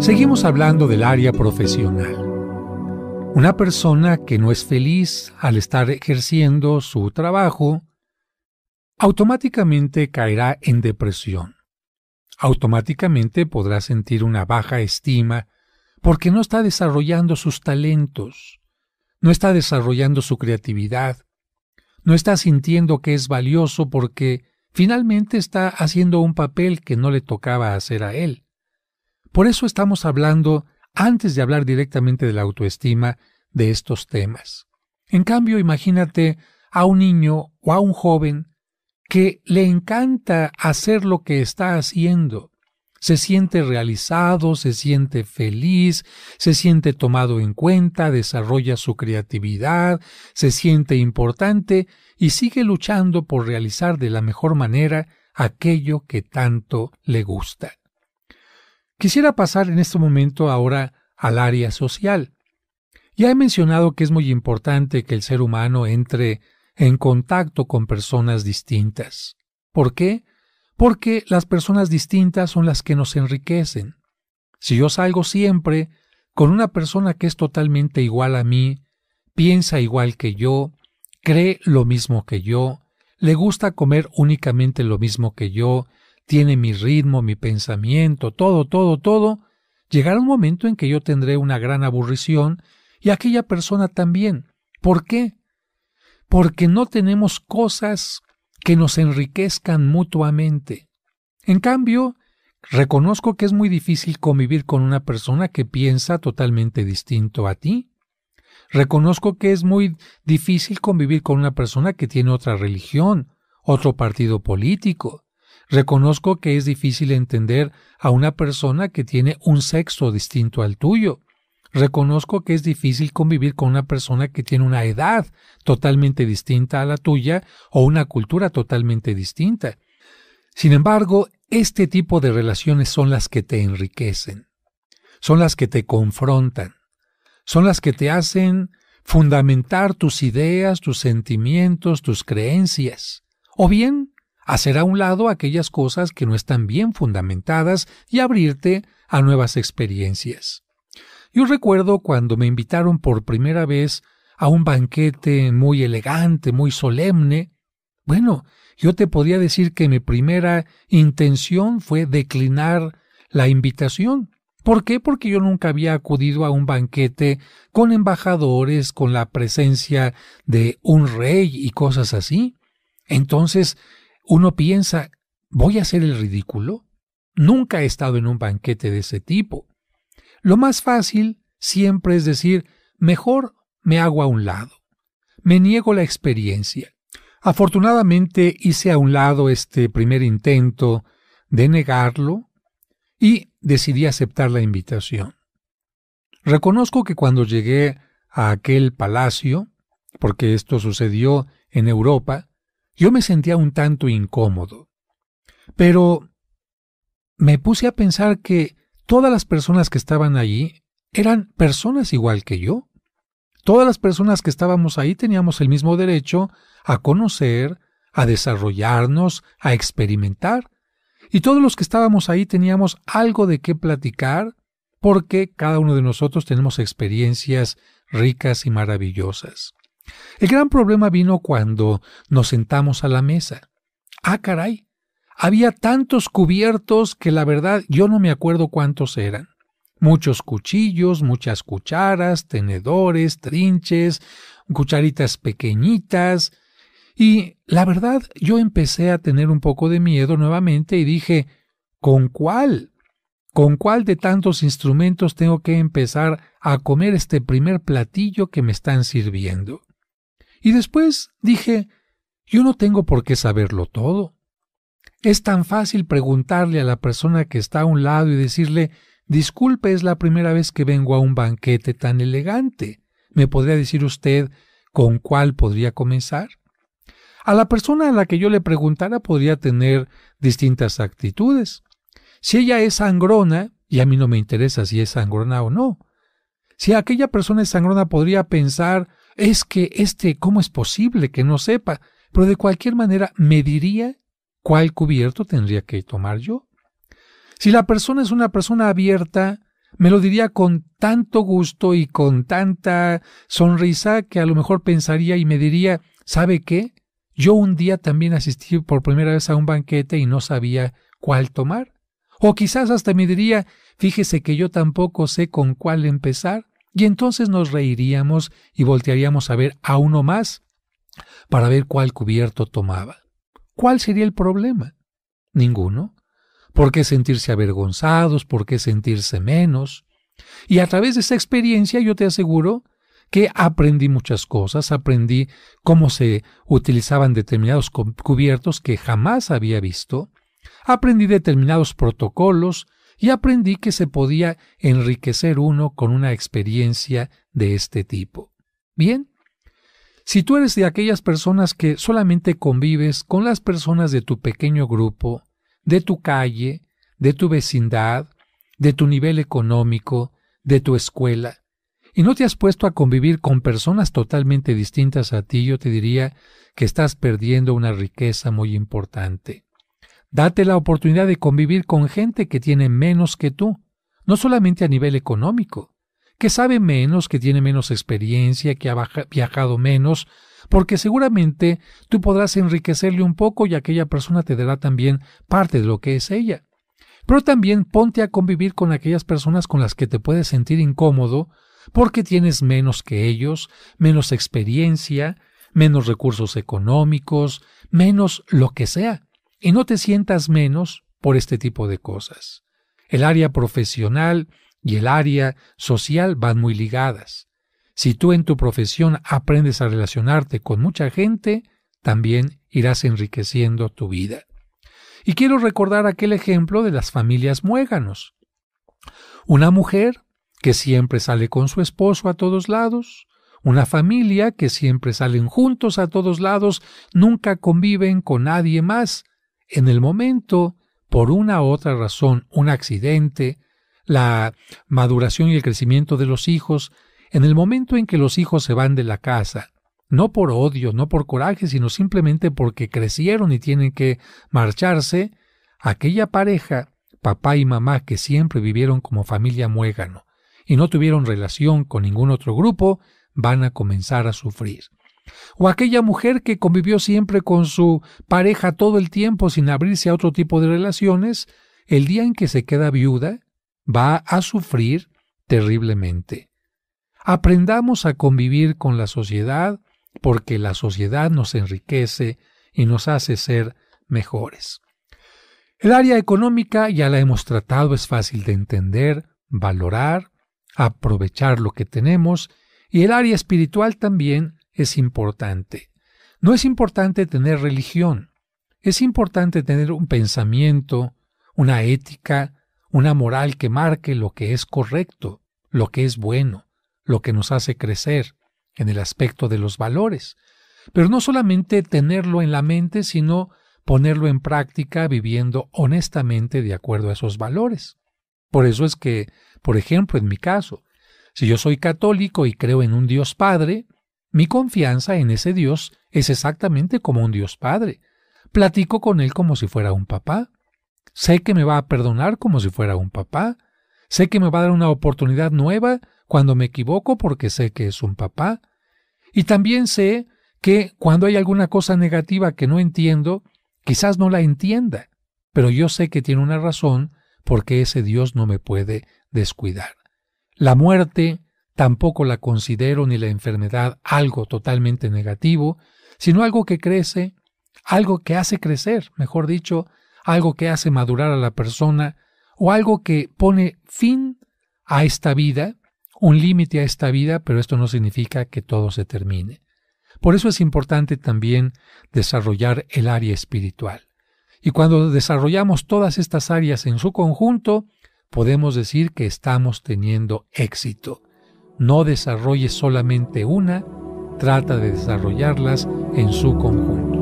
Seguimos hablando del área profesional. Una persona que no es feliz al estar ejerciendo su trabajo automáticamente caerá en depresión. Automáticamente podrá sentir una baja estima porque no está desarrollando sus talentos, no está desarrollando su creatividad, no está sintiendo que es valioso porque finalmente está haciendo un papel que no le tocaba hacer a él. Por eso estamos hablando, antes de hablar directamente de la autoestima, de estos temas. En cambio, imagínate a un niño o a un joven que le encanta hacer lo que está haciendo. Se siente realizado, se siente feliz, se siente tomado en cuenta, desarrolla su creatividad, se siente importante y sigue luchando por realizar de la mejor manera aquello que tanto le gusta. Quisiera pasar en este momento ahora al área social. Ya he mencionado que es muy importante que el ser humano entre en contacto con personas distintas. ¿Por qué? Porque las personas distintas son las que nos enriquecen. Si yo salgo siempre con una persona que es totalmente igual a mí, piensa igual que yo, cree lo mismo que yo, le gusta comer únicamente lo mismo que yo, tiene mi ritmo, mi pensamiento, todo, todo, todo, llegará un momento en que yo tendré una gran aburrición y aquella persona también. ¿Por qué? Porque no tenemos cosas que nos enriquezcan mutuamente. En cambio, reconozco que es muy difícil convivir con una persona que piensa totalmente distinto a ti. Reconozco que es muy difícil convivir con una persona que tiene otra religión, otro partido político, Reconozco que es difícil entender a una persona que tiene un sexo distinto al tuyo. Reconozco que es difícil convivir con una persona que tiene una edad totalmente distinta a la tuya o una cultura totalmente distinta. Sin embargo, este tipo de relaciones son las que te enriquecen, son las que te confrontan, son las que te hacen fundamentar tus ideas, tus sentimientos, tus creencias, o bien hacer a un lado aquellas cosas que no están bien fundamentadas y abrirte a nuevas experiencias. Yo recuerdo cuando me invitaron por primera vez a un banquete muy elegante, muy solemne. Bueno, yo te podía decir que mi primera intención fue declinar la invitación. ¿Por qué? Porque yo nunca había acudido a un banquete con embajadores, con la presencia de un rey y cosas así. Entonces, uno piensa, ¿voy a hacer el ridículo? Nunca he estado en un banquete de ese tipo. Lo más fácil siempre es decir, mejor me hago a un lado. Me niego la experiencia. Afortunadamente hice a un lado este primer intento de negarlo y decidí aceptar la invitación. Reconozco que cuando llegué a aquel palacio, porque esto sucedió en Europa, yo me sentía un tanto incómodo, pero me puse a pensar que todas las personas que estaban allí eran personas igual que yo. Todas las personas que estábamos ahí teníamos el mismo derecho a conocer, a desarrollarnos, a experimentar. Y todos los que estábamos ahí teníamos algo de qué platicar porque cada uno de nosotros tenemos experiencias ricas y maravillosas. El gran problema vino cuando nos sentamos a la mesa. Ah, caray. Había tantos cubiertos que la verdad yo no me acuerdo cuántos eran. Muchos cuchillos, muchas cucharas, tenedores, trinches, cucharitas pequeñitas. Y la verdad yo empecé a tener un poco de miedo nuevamente y dije, ¿con cuál? ¿Con cuál de tantos instrumentos tengo que empezar a comer este primer platillo que me están sirviendo? Y después dije, yo no tengo por qué saberlo todo. Es tan fácil preguntarle a la persona que está a un lado y decirle, disculpe, es la primera vez que vengo a un banquete tan elegante. ¿Me podría decir usted con cuál podría comenzar? A la persona a la que yo le preguntara podría tener distintas actitudes. Si ella es sangrona, y a mí no me interesa si es sangrona o no, si aquella persona es sangrona podría pensar, es que este, ¿cómo es posible que no sepa? Pero de cualquier manera me diría cuál cubierto tendría que tomar yo. Si la persona es una persona abierta, me lo diría con tanto gusto y con tanta sonrisa que a lo mejor pensaría y me diría, ¿sabe qué? Yo un día también asistí por primera vez a un banquete y no sabía cuál tomar. O quizás hasta me diría, fíjese que yo tampoco sé con cuál empezar, y entonces nos reiríamos y voltearíamos a ver a uno más para ver cuál cubierto tomaba. ¿Cuál sería el problema? Ninguno. ¿Por qué sentirse avergonzados? ¿Por qué sentirse menos? Y a través de esa experiencia yo te aseguro que aprendí muchas cosas, aprendí cómo se utilizaban determinados cubiertos que jamás había visto, aprendí determinados protocolos, y aprendí que se podía enriquecer uno con una experiencia de este tipo. Bien, si tú eres de aquellas personas que solamente convives con las personas de tu pequeño grupo, de tu calle, de tu vecindad, de tu nivel económico, de tu escuela, y no te has puesto a convivir con personas totalmente distintas a ti, yo te diría que estás perdiendo una riqueza muy importante. Date la oportunidad de convivir con gente que tiene menos que tú, no solamente a nivel económico, que sabe menos, que tiene menos experiencia, que ha viajado menos, porque seguramente tú podrás enriquecerle un poco y aquella persona te dará también parte de lo que es ella. Pero también ponte a convivir con aquellas personas con las que te puedes sentir incómodo, porque tienes menos que ellos, menos experiencia, menos recursos económicos, menos lo que sea y no te sientas menos por este tipo de cosas. El área profesional y el área social van muy ligadas. Si tú en tu profesión aprendes a relacionarte con mucha gente, también irás enriqueciendo tu vida. Y quiero recordar aquel ejemplo de las familias muéganos. Una mujer que siempre sale con su esposo a todos lados, una familia que siempre salen juntos a todos lados, nunca conviven con nadie más, en el momento, por una u otra razón, un accidente, la maduración y el crecimiento de los hijos, en el momento en que los hijos se van de la casa, no por odio, no por coraje, sino simplemente porque crecieron y tienen que marcharse, aquella pareja, papá y mamá, que siempre vivieron como familia muégano y no tuvieron relación con ningún otro grupo, van a comenzar a sufrir o aquella mujer que convivió siempre con su pareja todo el tiempo sin abrirse a otro tipo de relaciones, el día en que se queda viuda va a sufrir terriblemente. Aprendamos a convivir con la sociedad porque la sociedad nos enriquece y nos hace ser mejores. El área económica ya la hemos tratado, es fácil de entender, valorar, aprovechar lo que tenemos, y el área espiritual también es importante. No es importante tener religión, es importante tener un pensamiento, una ética, una moral que marque lo que es correcto, lo que es bueno, lo que nos hace crecer en el aspecto de los valores. Pero no solamente tenerlo en la mente, sino ponerlo en práctica viviendo honestamente de acuerdo a esos valores. Por eso es que, por ejemplo, en mi caso, si yo soy católico y creo en un Dios Padre, mi confianza en ese Dios es exactamente como un Dios Padre. Platico con Él como si fuera un papá. Sé que me va a perdonar como si fuera un papá. Sé que me va a dar una oportunidad nueva cuando me equivoco porque sé que es un papá. Y también sé que cuando hay alguna cosa negativa que no entiendo, quizás no la entienda, pero yo sé que tiene una razón porque ese Dios no me puede descuidar. La muerte Tampoco la considero ni la enfermedad algo totalmente negativo, sino algo que crece, algo que hace crecer, mejor dicho, algo que hace madurar a la persona o algo que pone fin a esta vida, un límite a esta vida, pero esto no significa que todo se termine. Por eso es importante también desarrollar el área espiritual. Y cuando desarrollamos todas estas áreas en su conjunto, podemos decir que estamos teniendo éxito. No desarrolle solamente una, trata de desarrollarlas en su conjunto.